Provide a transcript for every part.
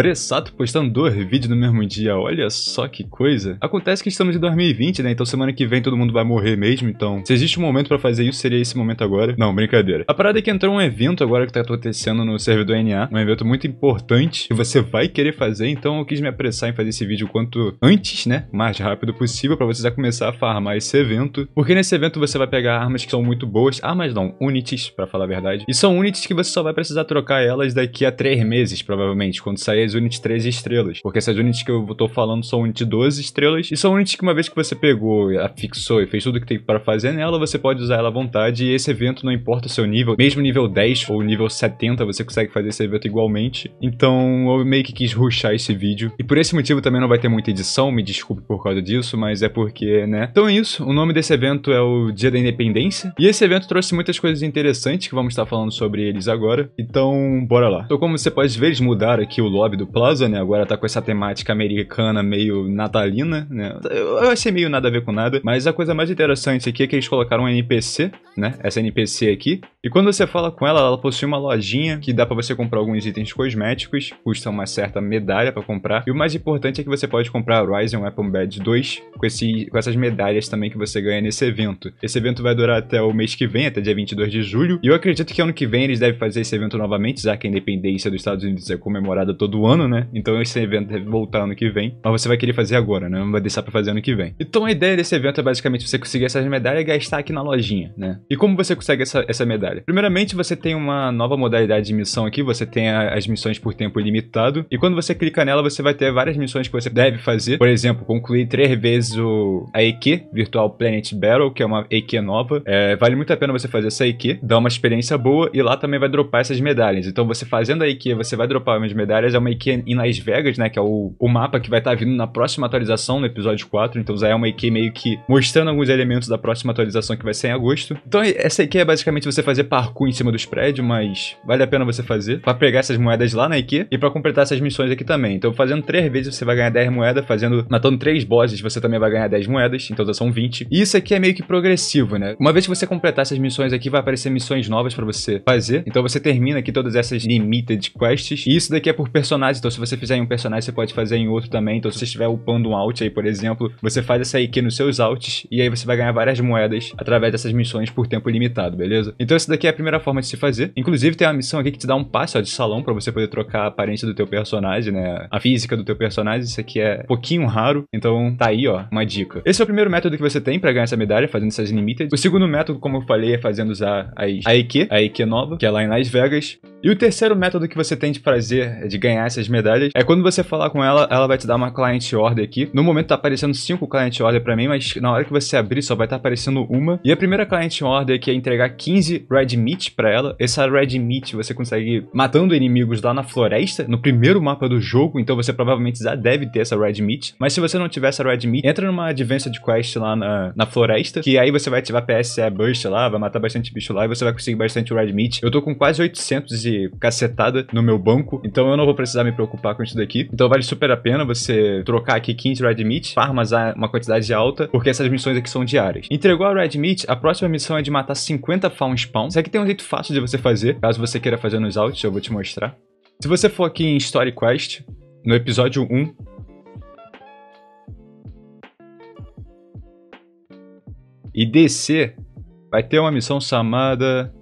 Pressato postando dois vídeos no mesmo dia, olha só que coisa. Acontece que estamos em 2020, né? Então semana que vem todo mundo vai morrer mesmo, então se existe um momento para fazer isso, seria esse momento agora. Não, brincadeira. A parada é que entrou um evento agora que tá acontecendo no servidor NA, um evento muito importante que você vai querer fazer, então eu quis me apressar em fazer esse vídeo o quanto antes, né? Mais rápido possível para você já começar a farmar esse evento, porque nesse evento você vai pegar armas que são muito boas, armas não, units, para falar a verdade. E são units que você só vai precisar trocar elas daqui a três meses, provavelmente, quando sair as units 13 estrelas. Porque essas units que eu tô falando são units 12 estrelas. E são units que uma vez que você pegou, afixou e fez tudo que tem para fazer nela, você pode usar ela à vontade. E esse evento não importa o seu nível. Mesmo nível 10 ou nível 70, você consegue fazer esse evento igualmente. Então eu meio que quis ruxar esse vídeo. E por esse motivo também não vai ter muita edição, me desculpe por causa disso, mas é porque, né? Então é isso. O nome desse evento é o Dia da Independência. E esse evento trouxe muitas coisas interessantes que vamos estar falando sobre eles agora. Então, bora lá. Então, como você pode ver, eles mudaram aqui o lobby do Plaza, né? Agora tá com essa temática americana meio natalina, né? Eu achei meio nada a ver com nada, mas a coisa mais interessante aqui é que eles colocaram um NPC, né? Essa NPC aqui. E quando você fala com ela, ela possui uma lojinha que dá para você comprar alguns itens cosméticos, custa uma certa medalha para comprar. E o mais importante é que você pode comprar Horizon Weapon Bad 2 com, esse, com essas medalhas também que você ganha nesse evento. Esse evento vai durar até o mês que vem, até dia 22 de julho. E eu acredito que ano que vem eles devem fazer esse evento novamente, já que a independência dos Estados Unidos é comemorada todo ano ano, né? Então esse evento deve voltar ano que vem. Mas você vai querer fazer agora, né? Não vai deixar pra fazer ano que vem. Então a ideia desse evento é basicamente você conseguir essas medalhas e gastar aqui na lojinha, né? E como você consegue essa, essa medalha? Primeiramente, você tem uma nova modalidade de missão aqui. Você tem a, as missões por tempo limitado. E quando você clica nela, você vai ter várias missões que você deve fazer. Por exemplo, concluir três vezes o, a EQ, Virtual Planet Battle, que é uma EQ nova. É, vale muito a pena você fazer essa EQ, dá uma experiência boa e lá também vai dropar essas medalhas. Então você fazendo a EQ, você vai dropar as medalhas, é uma EQ IQ em Las Vegas, né? Que é o, o mapa que vai estar tá vindo na próxima atualização, no episódio 4. Então já é uma ik meio que mostrando alguns elementos da próxima atualização que vai ser em agosto. Então essa ik é basicamente você fazer parkour em cima dos prédios, mas vale a pena você fazer para pegar essas moedas lá na ik e para completar essas missões aqui também. Então fazendo três vezes você vai ganhar 10 moedas, fazendo matando três bosses você também vai ganhar 10 moedas, então já são 20. E isso aqui é meio que progressivo, né? Uma vez que você completar essas missões aqui, vai aparecer missões novas para você fazer. Então você termina aqui todas essas limited quests. E isso daqui é por personagem personagens. Então, se você fizer em um personagem, você pode fazer em outro também. Então, se você estiver upando um out aí, por exemplo, você faz essa IQ nos seus outs e aí você vai ganhar várias moedas através dessas missões por tempo limitado, beleza? Então, essa daqui é a primeira forma de se fazer. Inclusive, tem uma missão aqui que te dá um passe ó, de salão para você poder trocar a aparência do teu personagem, né? A física do teu personagem. Isso aqui é um pouquinho raro. Então, tá aí, ó, uma dica. Esse é o primeiro método que você tem para ganhar essa medalha, fazendo essas limited. O segundo método, como eu falei, é fazendo usar a IQ, a IQ nova, que é lá em Las Vegas. E o terceiro método que você tem de fazer, é de ganhar essas medalhas. É quando você falar com ela, ela vai te dar uma client order aqui. No momento tá aparecendo cinco client order para mim, mas na hora que você abrir só vai estar tá aparecendo uma. E a primeira client order aqui é entregar 15 red meat para ela. Essa red meat você consegue matando inimigos lá na floresta, no primeiro mapa do jogo, então você provavelmente já deve ter essa red meat. Mas se você não tiver essa red meat, entra numa advanced quest lá na, na floresta, que aí você vai ativar PSE burst lá, vai matar bastante bicho lá e você vai conseguir bastante red meat. Eu tô com quase 800 e cacetada no meu banco, então eu não vou precisar precisar me preocupar com isso daqui. Então vale super a pena você trocar aqui 15 Red Meat, a uma quantidade alta, porque essas missões aqui são diárias. Entregou a Red Meat, a próxima missão é de matar 50 Fawn Spawn. Isso aqui tem um jeito fácil de você fazer, caso você queira fazer nos altos, eu vou te mostrar. Se você for aqui em Story Quest, no episódio 1, e descer, vai ter uma missão chamada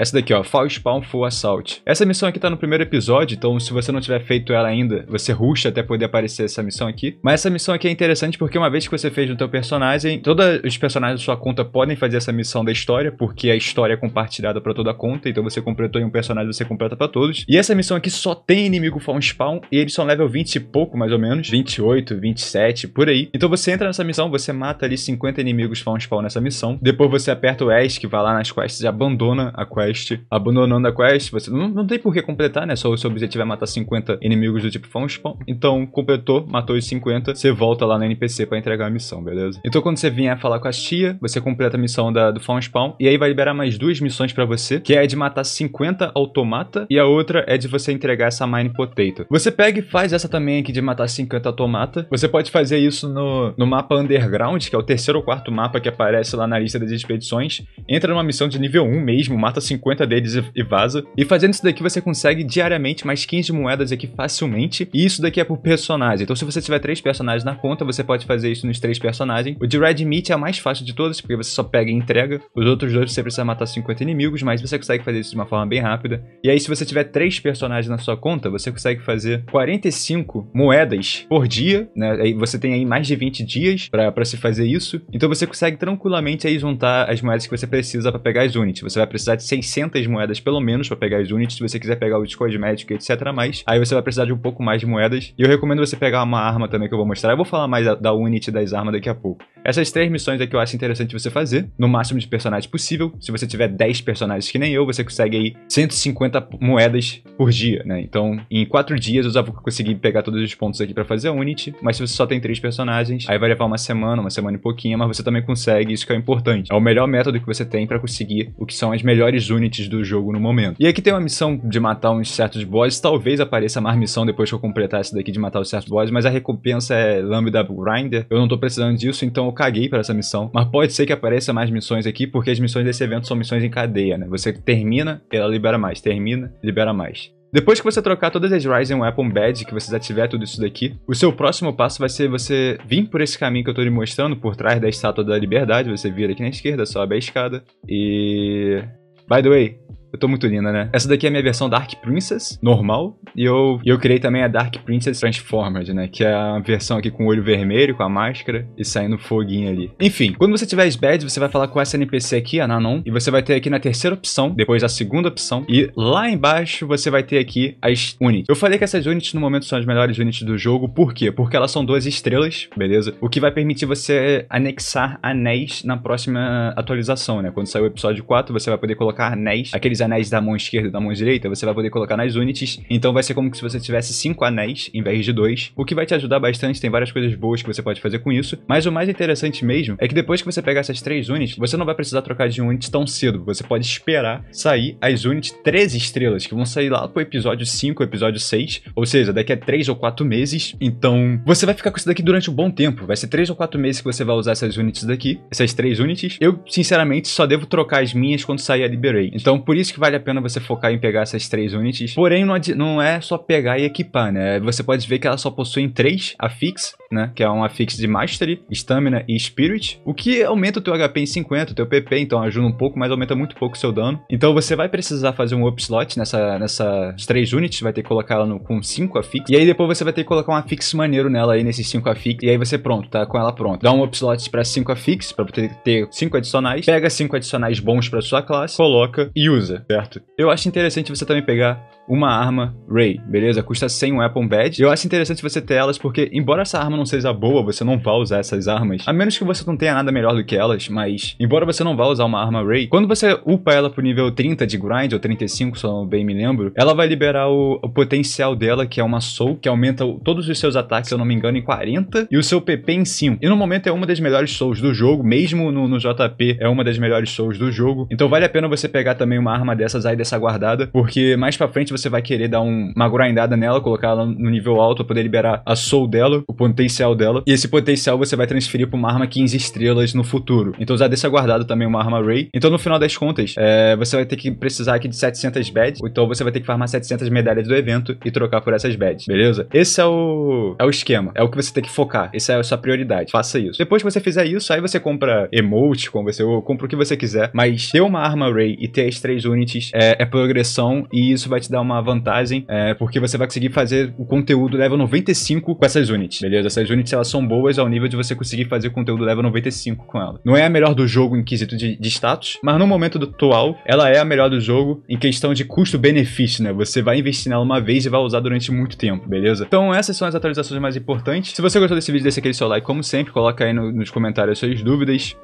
essa daqui, ó, Fall Spawn Full Assault. Essa missão aqui tá no primeiro episódio, então se você não tiver feito ela ainda, você ruxa até poder aparecer essa missão aqui. Mas essa missão aqui é interessante porque uma vez que você fez no teu personagem, todos os personagens da sua conta podem fazer essa missão da história, porque a história é compartilhada para toda a conta, então você completou em um personagem, você completa para todos. E essa missão aqui só tem inimigo Fall Spawn e eles são level 20 e pouco, mais ou menos, 28, 27, por aí. Então você entra nessa missão, você mata ali 50 inimigos Fall Spawn nessa missão, depois você aperta o ESC, vai lá nas quests e abandona a quest quest. Abandonando a quest, você não, não tem por que completar, né? Só o seu objetivo é matar 50 inimigos do tipo Fun Spawn. Então, completou, matou os 50, você volta lá na NPC para entregar a missão, beleza? Então, quando você vier falar com a tia, você completa a missão da, do Fawn Spawn. E aí vai liberar mais duas missões para você, que é de matar 50 automata e a outra é de você entregar essa Mine Potato. Você pega e faz essa também aqui de matar 50 automata. Você pode fazer isso no, no mapa Underground, que é o terceiro ou quarto mapa que aparece lá na lista das expedições. Entra numa missão de nível 1 mesmo, mata 50 50 deles e vaza. E fazendo isso daqui você consegue diariamente mais 15 moedas aqui facilmente. E isso daqui é por personagem. Então se você tiver três personagens na conta, você pode fazer isso nos três personagens. O de Red Meat é o mais fácil de todos porque você só pega e entrega. Os outros dois você precisa matar 50 inimigos, mas você consegue fazer isso de uma forma bem rápida. E aí se você tiver três personagens na sua conta, você consegue fazer 45 moedas por dia, né? Aí você tem aí mais de 20 dias para se fazer isso. Então você consegue tranquilamente aí juntar as moedas que você precisa para pegar as units. Você vai precisar de 600 600 moedas pelo menos para pegar as units, se você quiser pegar o cosmético, etc. Mais, aí você vai precisar de um pouco mais de moedas. E eu recomendo você pegar uma arma também que eu vou mostrar. Eu vou falar mais da, unidade das armas daqui a pouco. Essas três missões aqui eu acho interessante você fazer, no máximo de personagens possível. Se você tiver 10 personagens que nem eu, você consegue aí 150 moedas por dia, né? Então, em 4 dias eu já vou conseguir pegar todos os pontos aqui para fazer a unidade. mas se você só tem 3 personagens, aí vai levar uma semana, uma semana e pouquinho, mas você também consegue, isso que é importante. É o melhor método que você tem para conseguir o que são as melhores unidades units do jogo no momento. E aqui tem uma missão de matar uns certos bosses, talvez apareça mais missão depois que eu completar essa daqui de matar os certos bosses, mas a recompensa é Lambda Grinder, eu não tô precisando disso, então eu caguei para essa missão, mas pode ser que apareça mais missões aqui, porque as missões desse evento são missões em cadeia, né? Você termina, ela libera mais, termina, libera mais. Depois que você trocar todas as Ryzen Weapon Badge, que você já tiver tudo isso daqui, o seu próximo passo vai ser você vir por esse caminho que eu tô lhe mostrando, por trás da Estátua da Liberdade, você vira aqui na esquerda, sobe a escada e By the way, Eu tô muito linda, né? Essa daqui é a minha versão Dark Princess, normal. E eu, eu criei também a Dark Princess Transformed, né? Que é a versão aqui com o olho vermelho, com a máscara e saindo foguinho ali. Enfim, quando você tiver as badges, você vai falar com essa NPC aqui, a Nanon. E você vai ter aqui na terceira opção, depois a segunda opção. E lá embaixo você vai ter aqui as units. Eu falei que essas units no momento são as melhores units do jogo. Por quê? Porque elas são duas estrelas, beleza? O que vai permitir você anexar anéis na próxima atualização, né? Quando sair o episódio 4, você vai poder colocar anéis, aqueles anéis da mão esquerda e da mão direita, você vai poder colocar nas Unities. Então vai ser como se você tivesse cinco anéis em vez de dois, o que vai te ajudar bastante. Tem várias coisas boas que você pode fazer com isso. Mas o mais interessante mesmo é que depois que você pegar essas três units, você não vai precisar trocar de units tão cedo. Você pode esperar sair as units 3 estrelas, que vão sair lá pro episódio 5, episódio 6, ou seja, daqui a 3 ou 4 meses. Então, você vai ficar com isso daqui durante um bom tempo. Vai ser 3 ou 4 meses que você vai usar essas units daqui, essas três units. Eu, sinceramente, só devo trocar as minhas quando sair a Liberate. Então, por isso isso que vale a pena você focar em pegar essas três units. Porém, não, é só pegar e equipar, né? Você pode ver que ela só possui três a fix né? Que é uma afix de Mastery, Stamina e Spirit, o que aumenta o teu HP em 50, o teu PP, então ajuda um pouco, mas aumenta muito pouco o seu dano. Então você vai precisar fazer um upslot nessa, nessas três units, vai ter que colocar ela no, com 5 afix, e aí depois você vai ter que colocar um afix maneiro nela aí nesses 5 afix, e aí você pronto, tá com ela pronta. Dá um upslot pra 5 affix, pra ter, ter 5 adicionais, pega 5 adicionais bons pra sua classe, coloca e usa, certo? Eu acho interessante você também pegar uma arma Ray, beleza? Custa 100 um Apple Badge. Eu acho interessante você ter elas porque, embora essa arma não seja boa, você não vai usar essas armas. A menos que você não tenha nada melhor do que elas, mas embora você não vá usar uma arma Ray, quando você upa ela pro nível 30 de grind, ou 35, se eu bem me lembro, ela vai liberar o, o, potencial dela, que é uma Soul, que aumenta o, todos os seus ataques, se eu não me engano, em 40, e o seu PP em 5. E no momento é uma das melhores Souls do jogo, mesmo no, no JP, é uma das melhores Souls do jogo. Então vale a pena você pegar também uma arma dessas aí, dessa guardada, porque mais pra frente você você vai querer dar um, uma grindada nela, colocar ela no nível alto para poder liberar a soul dela, o potencial dela. E esse potencial você vai transferir para uma arma 15 estrelas no futuro. Então já desse guardado também uma arma Ray. Então no final das contas, é, você vai ter que precisar aqui de 700 badges, então você vai ter que farmar 700 medalhas do evento e trocar por essas badges, beleza? Esse é o, é o esquema, é o que você tem que focar, essa é a sua prioridade, faça isso. Depois que você fizer isso, aí você compra emote, como você, compra o que você quiser, mas ter uma arma Ray e ter as três units é, é progressão e isso vai te dar uma uma vantagem, é, porque você vai conseguir fazer o conteúdo level 95 com essas units, beleza? Essas units, elas são boas ao nível de você conseguir fazer o conteúdo level 95 com ela. Não é a melhor do jogo em quesito de, de status, mas no momento atual, ela é a melhor do jogo em questão de custo-benefício, né? Você vai investir nela uma vez e vai usar durante muito tempo, beleza? Então essas são as atualizações mais importantes. Se você gostou desse vídeo, deixa aquele seu like, como sempre, coloca aí no, nos comentários suas dúvidas.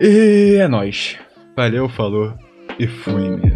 E é nóis. Valeu, falou e fui, minha.